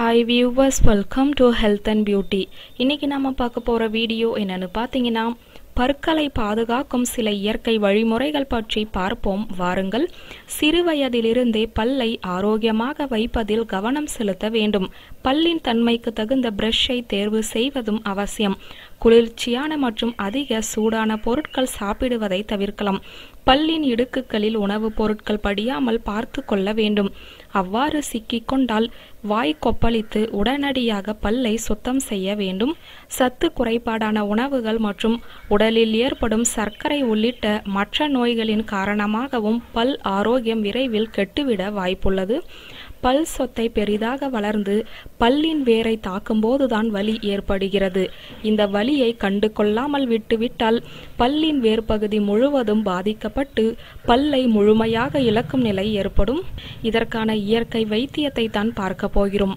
hi viewers welcome to health and beauty இன்றைக்கி நம்ம பார்க்க போகிற வீடியோ என்னென்னு பார்த்தீங்கன்னா பற்களை பாதுகாக்கும் சில இயற்கை வழிமுறைகள் பற்றி பார்ப்போம் வாருங்கள் சிறுவயதிலிருந்தே பல்லை ஆரோக்கியமாக வைப்பதில் கவனம் செலுத்த வேண்டும் பல்லின் தன்மைக்கு தகுந்த பிரஷை தேர்வு செய்வதும் அவசியம் குளிர்ச்சியான மற்றும் அதிக சூடான பொருட்கள் சாப்பிடுவதை தவிர்க்கலாம் பல்லின் இடுக்குகளில் உணவுப் பொருட்கள் படியாமல் பார்த்து கொள்ள வேண்டும் அவ்வாறு கொண்டால் வாய் கொப்பளித்து உடனடியாக பல்லை சுத்தம் செய்ய வேண்டும் சத்து குறைபாடான உணவுகள் மற்றும் உடல் உடலில் ஏற்படும் சர்க்கரை உள்ளிட்ட மற்ற நோய்களின் காரணமாகவும் பல் ஆரோக்கியம் விரைவில் கெட்டுவிட வாய்ப்புள்ளது பல் சொத்தை பெரிதாக வளர்ந்து பல்லின் வேரை தாக்கும்போதுதான் வலி ஏற்படுகிறது இந்த வலியை கண்டு கொள்ளாமல் விட்டுவிட்டால் பல்லின் வேர் பகுதி முழுவதும் பாதிக்கப்பட்டு பல்லை முழுமையாக இழக்கும் நிலை ஏற்படும் இதற்கான இயற்கை வைத்தியத்தை தான் பார்க்க போகிறோம்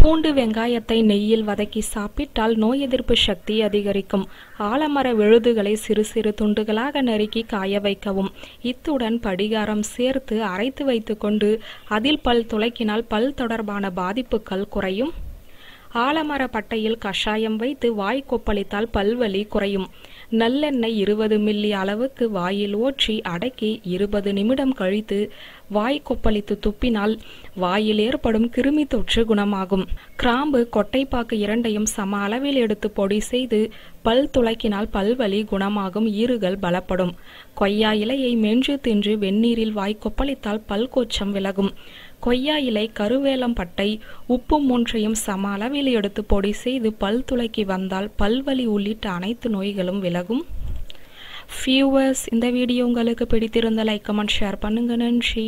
பூண்டு வெங்காயத்தை நெய்யில் வதக்கி சாப்பிட்டால் நோய் எதிர்ப்பு சக்தி அதிகரிக்கும் ஆலமர விழுதுகளை சிறு சிறு துண்டுகளாக நறுக்கி காய வைக்கவும் இத்துடன் படிகாரம் சேர்த்து அரைத்து வைத்துக்கொண்டு அதில் பல் துளைக்கினால் பல் தொடர்பான பாதிப்புகள் குறையும் ஆலமர பட்டையில் கஷாயம் வைத்து வாய் கொப்பளித்தால் பல்வலி குறையும் நல்லெண்ணெய் இருபது மில்லி அளவுக்கு வாயில் ஓற்றி அடக்கி இருபது நிமிடம் கழித்து வாய் கொப்பளித்து துப்பினால் வாயில் ஏற்படும் கிருமி தொற்று குணமாகும் கிராம்பு கொட்டைப்பாக்கு இரண்டையும் சம அளவில் எடுத்து பொடி செய்து பல் துளக்கினால் பல்வலி குணமாகும் ஈறுகள் பலப்படும் கொய்யா இலையை மென்று தின்று வெந்நீரில் வாய் கொப்பளித்தால் பல் கொச்சம் விலகும் கொய்யா இலை கருவேலம்பட்டை உப்பு மூன்றையும் சம அளவில் எடுத்து பொடி செய்து பல் துளக்கி வந்தால் பல்வலி உள்ளிட்ட அனைத்து நோய்களும் விலகும் ஃபியூவர்ஸ் இந்த வீடியோ உங்களுக்கு பிடித்திருந்த லைக் கமெண்ட் ஷேர் பண்ணுங்க நன்றி